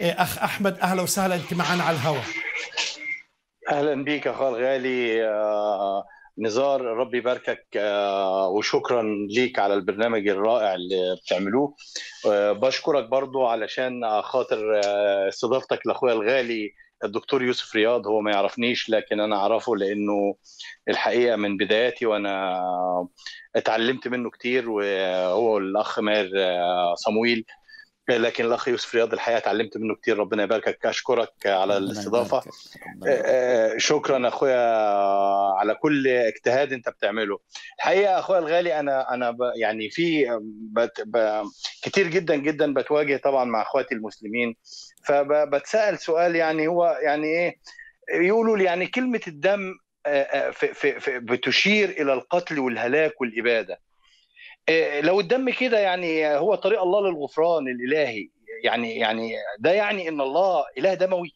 إيه، اخ احمد اهلا وسهلا انت معنا على الهواء اهلا بيك اخو الغالي آه، نزار ربي يباركك آه، وشكرا ليك على البرنامج الرائع اللي بتعملوه آه، بشكرك برضو علشان خاطر استضافتك لاخويا الغالي الدكتور يوسف رياض هو ما يعرفنيش لكن انا اعرفه لانه الحقيقه من بداياتي وانا اتعلمت منه كتير وهو الاخ ماهر صمويل لكن الاخ يوسف رياض الحقيقه اتعلمت منه كتير ربنا يباركك اشكرك على الاستضافه آه، آه، شكرا اخويا على كل اجتهاد انت بتعمله الحقيقه اخويا الغالي انا انا يعني في بت ب كتير جدا جدا بتواجه طبعا مع اخواتي المسلمين فبتسال سؤال يعني هو يعني ايه يقولوا لي يعني كلمه الدم آه، في في في بتشير الى القتل والهلاك والاباده إيه، لو الدم كده يعني هو طريق الله للغفران الالهي يعني يعني ده يعني ان الله اله دموي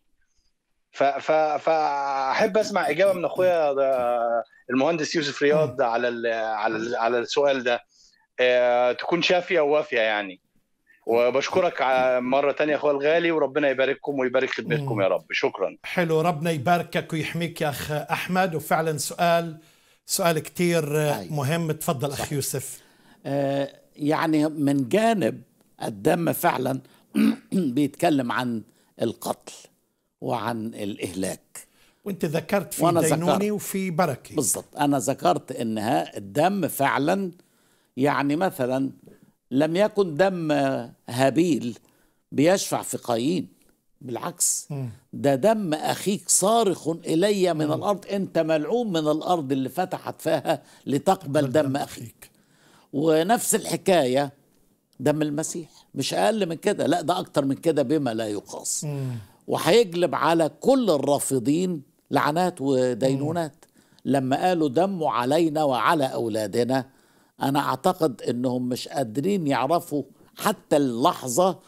فاحب اسمع اجابه من اخويا آه، المهندس يوسف رياض على على على السؤال ده آه، تكون شافيه ووافيه يعني وبشكرك مرة تانية أخويا الغالي وربنا يبارككم ويبارك خدمتكم يا رب شكرا حلو ربنا يباركك ويحميك يا أخ أحمد وفعلا سؤال سؤال كتير آه، مهم تفضل أخ يوسف آه، يعني من جانب الدم فعلا بيتكلم عن القتل وعن الإهلاك وانت ذكرت في دينوني وفي بركة بالضبط أنا ذكرت إنها الدم فعلا يعني مثلا لم يكن دم هابيل بيشفع في قايين بالعكس ده دم أخيك صارخ إلي من الأرض أنت ملعون من الأرض اللي فتحت فيها لتقبل دم أخيك ونفس الحكايه دم المسيح مش اقل من كده لا ده اكتر من كده بما لا يقاس وهيجلب على كل الرافضين لعنات ودينونات لما قالوا دمه علينا وعلى اولادنا انا اعتقد انهم مش قادرين يعرفوا حتى اللحظه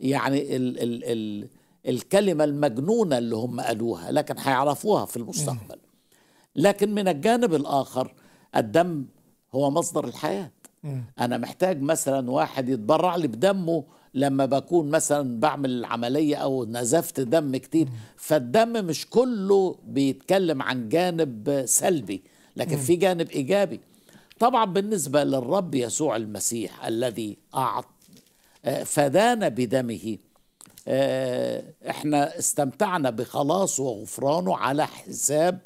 يعني ال ال ال الكلمه المجنونه اللي هم قالوها لكن هيعرفوها في المستقبل لكن من الجانب الاخر الدم هو مصدر الحياه انا محتاج مثلا واحد يتبرع لي بدمه لما بكون مثلا بعمل عمليه أو نزفت دم كتير فالدم مش كله بيتكلم عن جانب سلبي لكن في جانب إيجابي طبعا بالنسبة للرب يسوع المسيح الذي أعط آه، فدانا بدمه آه، احنا استمتعنا بخلاصه وغفرانه على حساب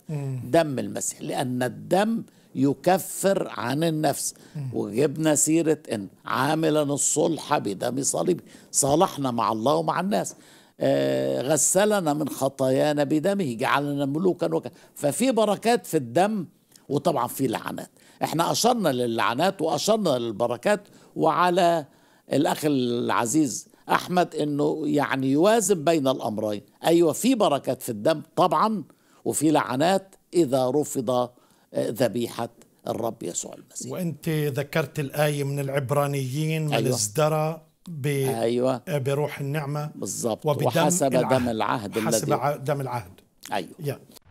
دم المسيح لأن الدم يكفر عن النفس وجبنا سيرة إن عاملا الصلح بدم صليبي صالحنا مع الله ومع الناس آه غسلنا من خطايانا بدمه جعلنا ملوكا وك... ففي بركات في الدم وطبعا في لعنات احنا أشرنا للعنات وأشرنا للبركات وعلى الأخ العزيز أحمد أنه يعني يوازن بين الأمرين أيوة في بركات في الدم طبعا وفي لعنات إذا رفض ذبيحه الرب يسوع المسيح وانت ذكرت الايه من العبرانيين من أيوة. ازدرى ب... أيوة. بروح النعمه بالضبط وبدم وحسب العهد. دم العهد حسب الذي... دم العهد ايوه yeah.